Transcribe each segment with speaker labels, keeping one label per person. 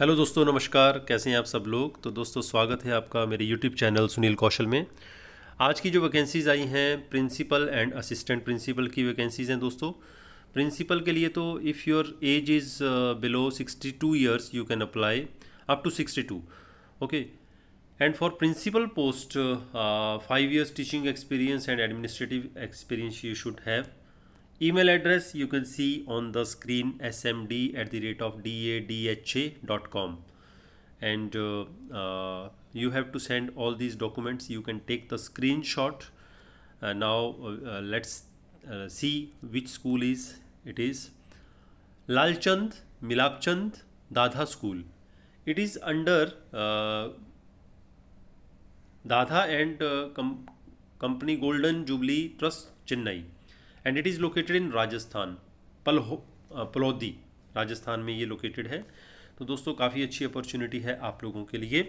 Speaker 1: Hello दोस्तों नमस्कार कैसे हैं आप सब लोग तो दोस्तों स्वागत है आपका मेरे यूट्यूब चैनल सुनील कौशल में आज की जो वैकेंसीज़ आई हैं प्रिंसिपल एंड असिस्टेंट प्रिंसिपल की वैकेंसीज़ हैं दोस्तों प्रिंसिपल के लिए तो if your age is below 62 years you can apply up to 62 okay and for principal post five years teaching experience and administrative experience you should have Email address you can see on the screen smd at the rate of dadha.com and uh, uh, you have to send all these documents. You can take the screenshot. Uh, now uh, uh, let's uh, see which school is it is Lalchand Milapchand Dadha School. It is under Dadha and com Company Golden Jubilee Trust Chennai. And it is located in Rajasthan पलहो पलौदी राजस्थान में ये located है तो दोस्तों काफ़ी अच्छी opportunity है आप लोगों के लिए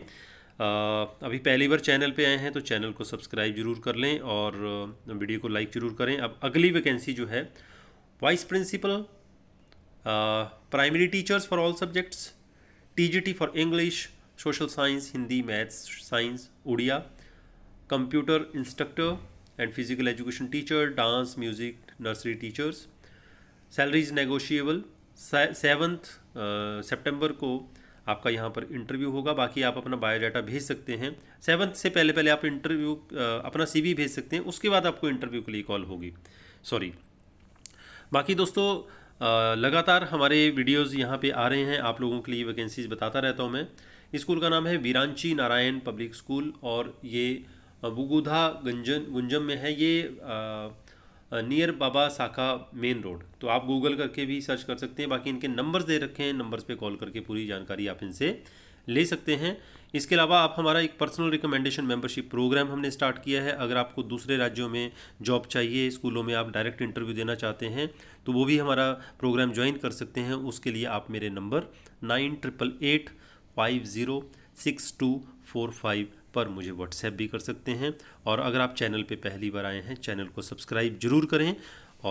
Speaker 1: आ, uh, अभी पहली बार चैनल पे आए हैं तो चैनल को सब्सक्राइब जरूर कर लें और वीडियो uh, को लाइक ज़रूर करें अब अगली वैकेंसी जो है vice principal primary teachers for all subjects T for English social science Hindi maths science Odia computer instructor and physical education teacher, dance, music, nursery teachers. Salary is negotiable seventh September को आपका यहाँ पर इंटरव्यू होगा बाकी आप अपना बायोडाटा भेज सकते हैं सेवन्थ से पहले पहले आप इंटरव्यू uh, अपना सीवी भेज सकते हैं उसके बाद आपको इंटरव्यू के लिए कॉल होगी सॉरी बाकी दोस्तों uh, लगातार हमारे वीडियोस यहाँ पे आ रहे हैं आप लोगों के लिए वैकेंसीज बताता रहता हूँ मैं स्कूल का नाम है वीरांची नारायण पब्लिक स्कूल और ये बुगुधा गंजन गुंजम में है ये नियर बाबा साखा मेन रोड तो आप गूगल करके भी सर्च कर सकते हैं बाकी इनके नंबर्स दे रखे हैं नंबर्स पे कॉल करके पूरी जानकारी आप इनसे ले सकते हैं इसके अलावा आप हमारा एक पर्सनल रिकमेंडेशन मेंबरशिप प्रोग्राम हमने स्टार्ट किया है अगर आपको दूसरे राज्यों में जॉब चाहिए स्कूलों में आप डायरेक्ट इंटरव्यू देना चाहते हैं तो वो भी हमारा प्रोग्राम ज्वाइन कर सकते हैं उसके लिए आप मेरे number nine triple eight five zero six two four five पर मुझे व्हाट्सएप भी कर सकते हैं और अगर आप चैनल पे पहली बार आए हैं चैनल को सब्सक्राइब जरूर करें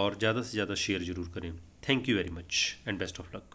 Speaker 1: और ज़्यादा से ज़्यादा शेयर जरूर करें thank you very much and best of luck